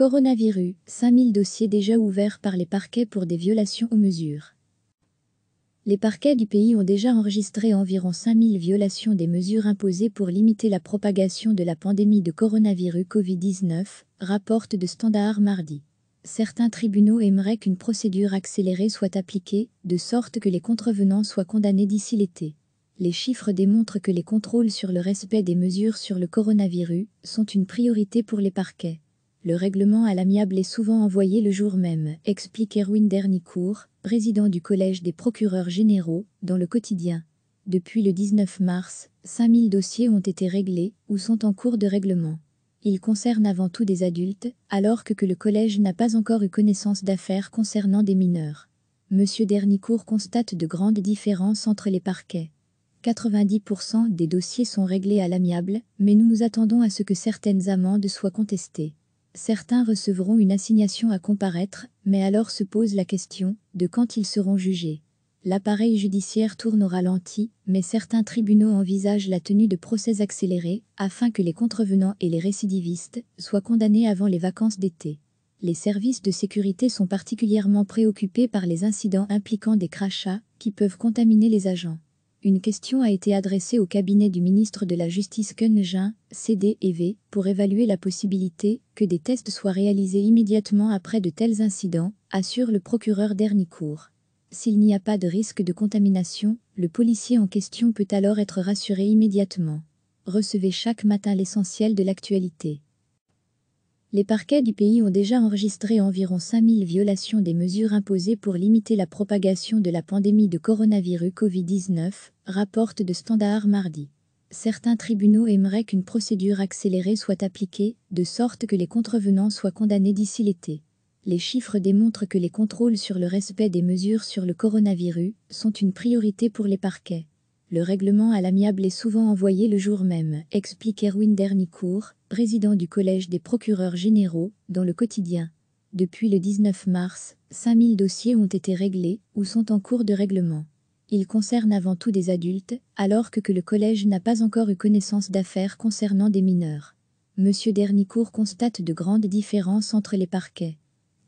Coronavirus, 5000 dossiers déjà ouverts par les parquets pour des violations aux mesures. Les parquets du pays ont déjà enregistré environ 5000 violations des mesures imposées pour limiter la propagation de la pandémie de coronavirus Covid-19, rapporte de Standard mardi. Certains tribunaux aimeraient qu'une procédure accélérée soit appliquée, de sorte que les contrevenants soient condamnés d'ici l'été les chiffres démontrent que les contrôles sur le respect des mesures sur le coronavirus sont une priorité pour les parquets. Le règlement à l'amiable est souvent envoyé le jour même, explique Erwin Dernicourt, président du Collège des procureurs généraux, dans le quotidien. Depuis le 19 mars, 5000 dossiers ont été réglés ou sont en cours de règlement. Ils concernent avant tout des adultes, alors que, le collège n'a pas encore eu connaissance d'affaires concernant des mineurs. M. Dernicourt constate de grandes différences entre les parquets. 90% des dossiers sont réglés à l'amiable, mais nous nous attendons à ce que certaines amendes soient contestées. Certains recevront une assignation à comparaître, mais alors se pose la question de quand ils seront jugés. L'appareil judiciaire tourne au ralenti, mais certains tribunaux envisagent la tenue de procès accélérés afin que les contrevenants et les récidivistes soient condamnés avant les vacances d'été. Les services de sécurité sont particulièrement préoccupés par les incidents impliquant des crachats qui peuvent contaminer les agents. Une question a été adressée au cabinet du ministre de la Justice Kunjin, CDEV, pour évaluer la possibilité que des tests soient réalisés immédiatement après de tels incidents, assure le procureur Dernicourt. S'il n'y a pas de risque de contamination, le policier en question peut alors être rassuré immédiatement. Recevez chaque matin l'essentiel de l'actualité les parquets du pays ont déjà enregistré environ 5000 violations des mesures imposées pour limiter la propagation de la pandémie de coronavirus Covid-19, rapporte de Standard mardi. Certains tribunaux aimeraient qu'une procédure accélérée soit appliquée, de sorte que les contrevenants soient condamnés d'ici l'été. Les chiffres démontrent que les contrôles sur le respect des mesures sur le coronavirus sont une priorité pour les parquets. Le règlement à l'amiable est souvent envoyé le jour même, explique Erwin Dernicourt, président du Collège des procureurs généraux, dans le quotidien. Depuis le 19 mars, 5000 dossiers ont été réglés ou sont en cours de règlement. Ils concernent avant tout des adultes, alors que, le collège n'a pas encore eu connaissance d'affaires concernant des mineurs. Monsieur Dernicourt constate de grandes différences entre les parquets.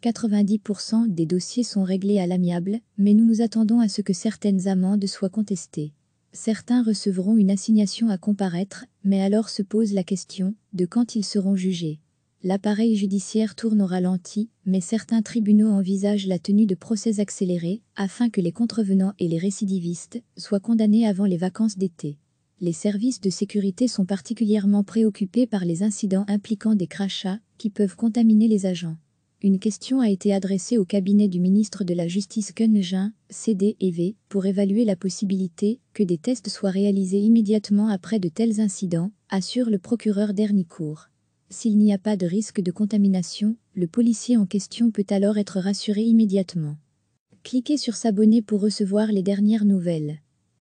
90% des dossiers sont réglés à l'amiable, mais nous nous attendons à ce que certaines amendes soient contestées. Certains recevront une assignation à comparaître, mais alors se pose la question de quand ils seront jugés. L'appareil judiciaire tourne au ralenti, mais certains tribunaux envisagent la tenue de procès accélérés afin que les contrevenants et les récidivistes soient condamnés avant les vacances d'été. Les services de sécurité sont particulièrement préoccupés par les incidents impliquant des crachats qui peuvent contaminer les agents une question a été adressée au cabinet du ministre de la Justice Kunjin, CDEV, pour évaluer la possibilité que des tests soient réalisés immédiatement après de tels incidents, assure le procureur Dernicourt. S'il n'y a pas de risque de contamination, le policier en question peut alors être rassuré immédiatement. Cliquez sur S'abonner pour recevoir les dernières nouvelles.